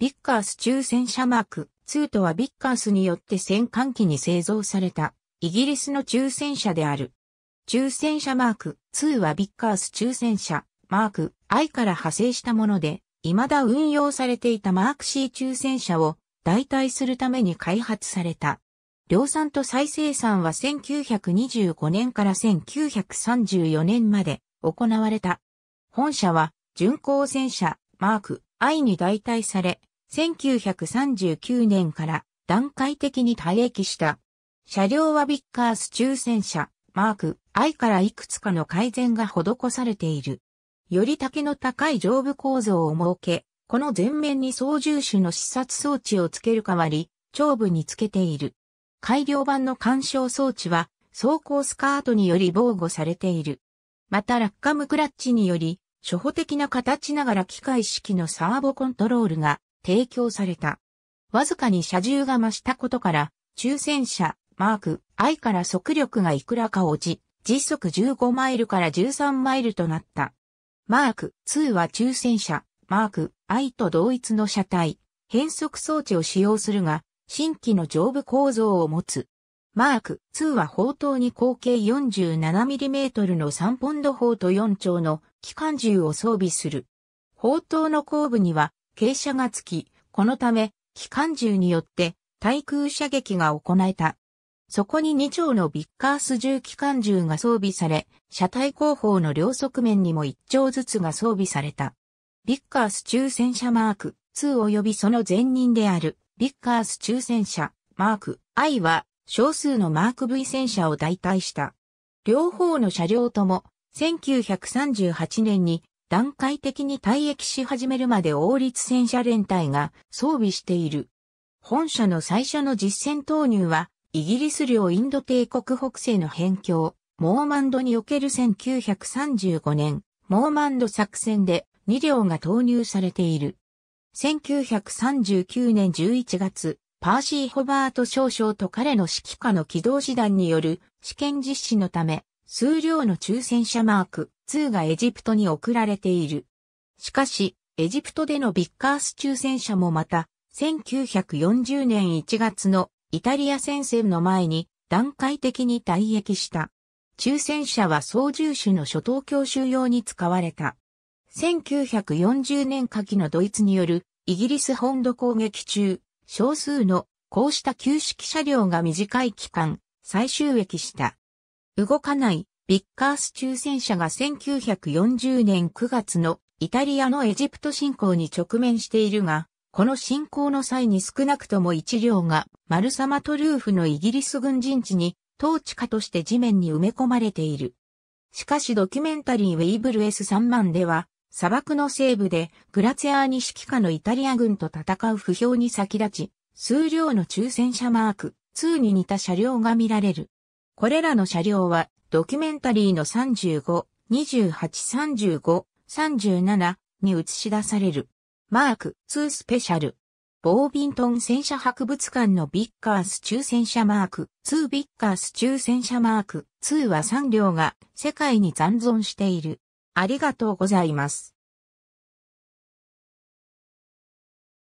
ビッカース中戦車マーク2とはビッカースによって戦艦機に製造されたイギリスの中戦車である。中戦車マーク2はビッカース中戦車マーク I から派生したもので、未だ運用されていたマーク C 中戦車を代替するために開発された。量産と再生産は1925年から1934年まで行われた。本社は巡航戦車マーク I に代替され、1939年から段階的に退役した。車両はビッカース抽選車、マーク、I からいくつかの改善が施されている。より竹の高い上部構造を設け、この前面に操縦手の視察装置を付ける代わり、長部につけている。改良版の干渉装置は、走行スカートにより防護されている。また落下ムクラッチにより、初歩的な形ながら機械式のサーボコントロールが提供された。わずかに車重が増したことから、抽選車、マーク、I から速力がいくらか落ち、時速15マイルから13マイルとなった。マーク2は抽選車、マーク I と同一の車体、変速装置を使用するが、新規の上部構造を持つ。マーク2は砲塔に口径 47mm の3ポンド砲と4丁の機関銃を装備する。砲塔の後部には傾斜がつき、このため、機関銃によって対空射撃が行えた。そこに2丁のビッカース銃機関銃が装備され、車体後方の両側面にも1丁ずつが装備された。ビッカース中戦車マーク2及びその前任である、ビッカース中戦車マーク I は少数のマーク V 戦車を代替した。両方の車両とも1938年に段階的に退役し始めるまで王立戦車連隊が装備している。本社の最初の実戦投入は、イギリス領インド帝国北西の辺境、モーマンドにおける1935年、モーマンド作戦で2両が投入されている。1939年11月、パーシー・ホバート少将と彼の指揮下の機動師団による試験実施のため、数量の抽選車マーク2がエジプトに送られている。しかし、エジプトでのビッカース抽選者もまた、1940年1月のイタリア戦線の前に段階的に退役した。抽選者は操縦手の初等教習用に使われた。1940年夏季のドイツによるイギリス本土攻撃中、少数のこうした旧式車両が短い期間、最終駅した。動かないビッカース抽選者が1940年9月のイタリアのエジプト侵攻に直面しているが、この侵攻の際に少なくとも一両がマルサマトルーフのイギリス軍陣地に統治下として地面に埋め込まれている。しかしドキュメンタリーウェイブル S3 万では、砂漠の西部でグラツヤアーニ指揮下のイタリア軍と戦う不評に先立ち、数量の抽選車マーク2に似た車両が見られる。これらの車両はドキュメンタリーの35、28、35、37に映し出される。マーク2スペシャル。ボービントン戦車博物館のビッカース中戦車マーク2ビッカース中戦車マーク2は3両が世界に残存している。ありがとうございます。